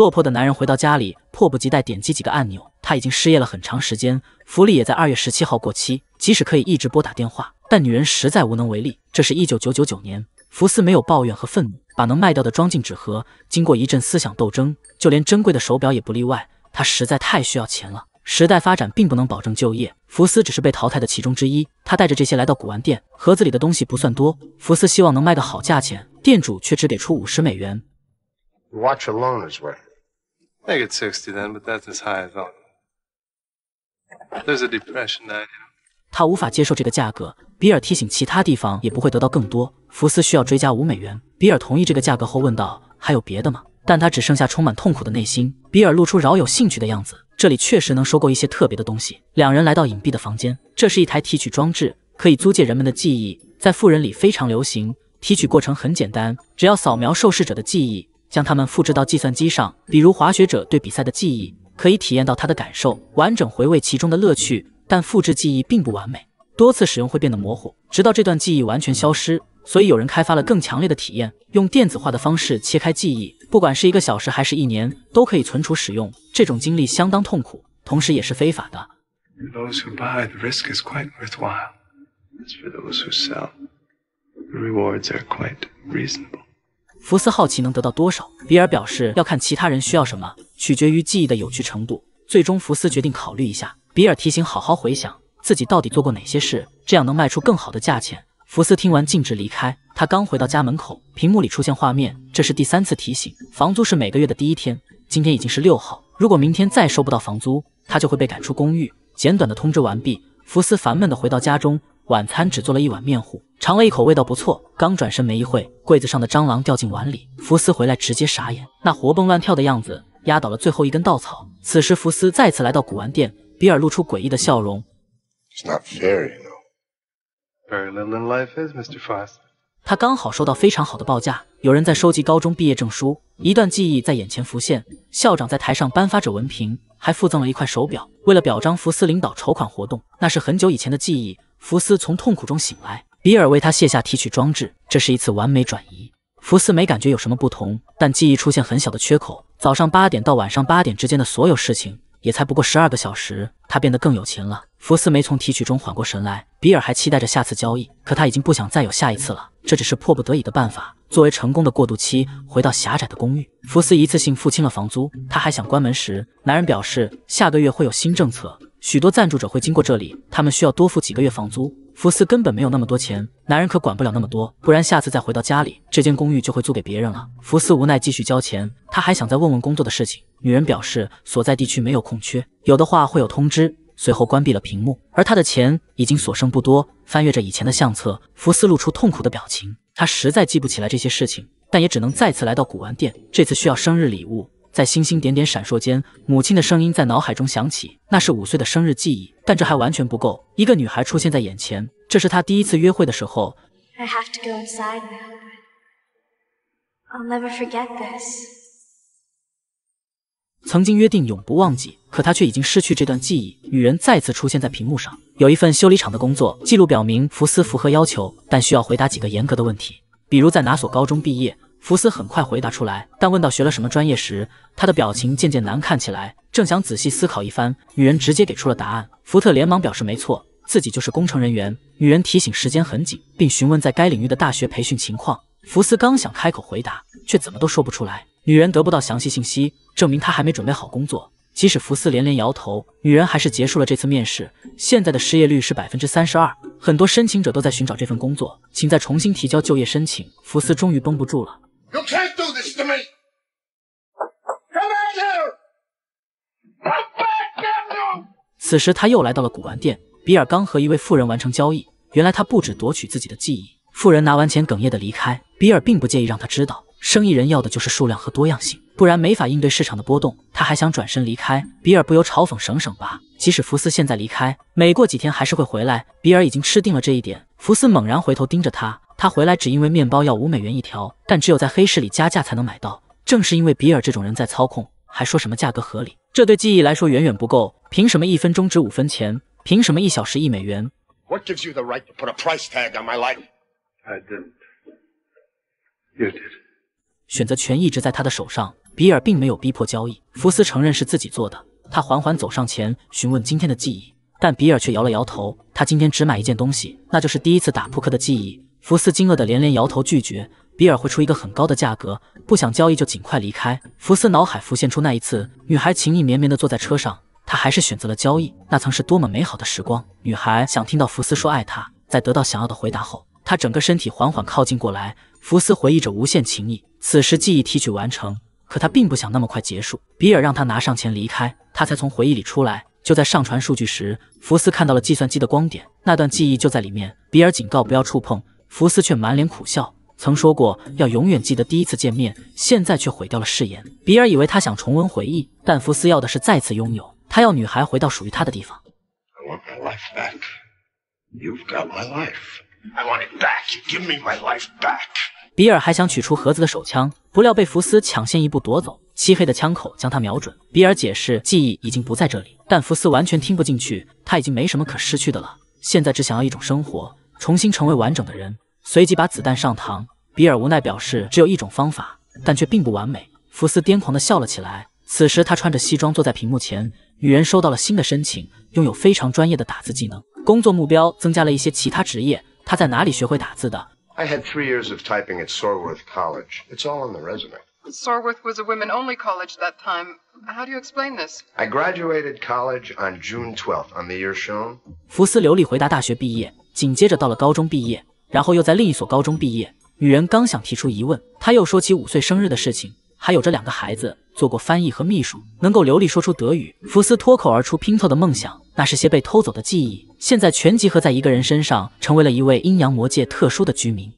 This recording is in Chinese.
落魄的男人回到家里，迫不及待点击几个按钮。他已经失业了很长时间，福利也在二月十七号过期。即使可以一直拨打电话，但女人实在无能为力。这是一九九九年，福斯没有抱怨和愤怒，把能卖掉的装进纸盒。经过一阵思想斗争，就连珍贵的手表也不例外。他实在太需要钱了。时代发展并不能保证就业，福斯只是被淘汰的其中之一。他带着这些来到古玩店，盒子里的东西不算多。福斯希望能卖个好价钱，店主却只给出五十美元。Watch alone is worth. 他无法接受这个价格。比尔提醒其他地方也不会得到更多。福斯需要追加五美元。比尔同意这个价格后问道：“还有别的吗？”但他只剩下充满痛苦的内心。比尔露出饶有兴趣的样子。这里确实能收购一些特别的东西。两人来到隐蔽的房间，这是一台提取装置，可以租借人们的记忆，在富人里非常流行。提取过程很简单，只要扫描受试者的记忆。将它们复制到计算机上，比如滑雪者对比赛的记忆，可以体验到他的感受，完整回味其中的乐趣。但复制记忆并不完美，多次使用会变得模糊，直到这段记忆完全消失。所以有人开发了更强烈的体验，用电子化的方式切开记忆，不管是一个小时还是一年，都可以存储使用。这种经历相当痛苦，同时也是非法的。福斯好奇能得到多少，比尔表示要看其他人需要什么，取决于记忆的有趣程度。最终，福斯决定考虑一下。比尔提醒，好好回想自己到底做过哪些事，这样能卖出更好的价钱。福斯听完，径直离开。他刚回到家门口，屏幕里出现画面，这是第三次提醒，房租是每个月的第一天，今天已经是六号，如果明天再收不到房租，他就会被赶出公寓。简短的通知完毕，福斯烦闷地回到家中，晚餐只做了一碗面糊。尝了一口，味道不错。刚转身没一会，柜子上的蟑螂掉进碗里。福斯回来直接傻眼，那活蹦乱跳的样子压倒了最后一根稻草。此时，福斯再次来到古玩店，比尔露出诡异的笑容。It's fair, little in life not is, Foss. know. you Very Mr. 他刚好收到非常好的报价，有人在收集高中毕业证书。一段记忆在眼前浮现：校长在台上颁发着文凭，还附赠了一块手表，为了表彰福斯领导筹款活动。那是很久以前的记忆。福斯从痛苦中醒来。比尔为他卸下提取装置，这是一次完美转移。福斯没感觉有什么不同，但记忆出现很小的缺口。早上八点到晚上八点之间的所有事情，也才不过十二个小时。他变得更有钱了。福斯没从提取中缓过神来。比尔还期待着下次交易，可他已经不想再有下一次了。这只是迫不得已的办法，作为成功的过渡期。回到狭窄的公寓，福斯一次性付清了房租。他还想关门时，男人表示下个月会有新政策，许多赞助者会经过这里，他们需要多付几个月房租。福斯根本没有那么多钱，男人可管不了那么多，不然下次再回到家里，这间公寓就会租给别人了。福斯无奈继续交钱，他还想再问问工作的事情。女人表示所在地区没有空缺，有的话会有通知。随后关闭了屏幕，而他的钱已经所剩不多。翻阅着以前的相册，福斯露出痛苦的表情，他实在记不起来这些事情，但也只能再次来到古玩店。这次需要生日礼物。在星星点点闪烁间，母亲的声音在脑海中响起，那是五岁的生日记忆。但这还完全不够。一个女孩出现在眼前，这是她第一次约会的时候。I inside I'll this. have never forget to go now. 曾经约定永不忘记，可他却已经失去这段记忆。女人再次出现在屏幕上，有一份修理厂的工作记录表明福斯符合要求，但需要回答几个严格的问题，比如在哪所高中毕业。福斯很快回答出来，但问到学了什么专业时，他的表情渐渐难看起来。正想仔细思考一番，女人直接给出了答案。福特连忙表示没错，自己就是工程人员。女人提醒时间很紧，并询问在该领域的大学培训情况。福斯刚想开口回答，却怎么都说不出来。女人得不到详细信息，证明她还没准备好工作。即使福斯连连摇头，女人还是结束了这次面试。现在的失业率是百分之三十二，很多申请者都在寻找这份工作，请再重新提交就业申请。福斯终于绷不住了。You can't do this to me. Come out here. Come back, d a n 此时他又来到了古玩店，比尔刚和一位富人完成交易。原来他不止夺取自己的记忆，富人拿完钱，哽咽的离开。比尔并不介意让他知道，生意人要的就是数量和多样性，不然没法应对市场的波动。他还想转身离开，比尔不由嘲讽：“省省吧，即使福斯现在离开，每过几天还是会回来。”比尔已经吃定了这一点。福斯猛然回头盯着他。他回来只因为面包要五美元一条，但只有在黑市里加价才能买到。正是因为比尔这种人在操控，还说什么价格合理，这对记忆来说远远不够。凭什么一分钟值五分钱？凭什么一小时一美元？选择权一直在他的手上。比尔并没有逼迫交易，福斯承认是自己做的。他缓缓走上前询问今天的记忆，但比尔却摇了摇头。他今天只买一件东西，那就是第一次打扑克的记忆。福斯惊愕地连连摇头拒绝，比尔会出一个很高的价格，不想交易就尽快离开。福斯脑海浮现出那一次，女孩情意绵绵地坐在车上，他还是选择了交易。那曾是多么美好的时光。女孩想听到福斯说爱她，在得到想要的回答后，她整个身体缓缓靠近过来。福斯回忆着无限情意，此时记忆提取完成，可他并不想那么快结束。比尔让他拿上钱离开，他才从回忆里出来。就在上传数据时，福斯看到了计算机的光点，那段记忆就在里面。比尔警告不要触碰。福斯却满脸苦笑，曾说过要永远记得第一次见面，现在却毁掉了誓言。比尔以为他想重温回忆，但福斯要的是再次拥有。他要女孩回到属于他的地方。I life life. I it want back. want got my my me You've Give back. 比尔还想取出盒子的手枪，不料被福斯抢先一步夺走。漆黑的枪口将他瞄准。比尔解释记忆已经不在这里，但福斯完全听不进去。他已经没什么可失去的了，现在只想要一种生活。重新成为完整的人，随即把子弹上膛。比尔无奈表示，只有一种方法，但却并不完美。福斯癫狂的笑了起来。此时，他穿着西装坐在屏幕前。女人收到了新的申请，拥有非常专业的打字技能。工作目标增加了一些其他职业。他在哪里学会打字的？I had three years of typing at Sorworth College. It's all on the resume. Sorworth was a women-only college that time. How do you explain this? I graduated college on June twelfth on the year shown. 福斯流利回答：大学毕业。紧接着到了高中毕业，然后又在另一所高中毕业。女人刚想提出疑问，他又说起五岁生日的事情，还有这两个孩子做过翻译和秘书，能够流利说出德语。福斯脱口而出拼凑的梦想，那是些被偷走的记忆，现在全集合在一个人身上，成为了一位阴阳魔界特殊的居民。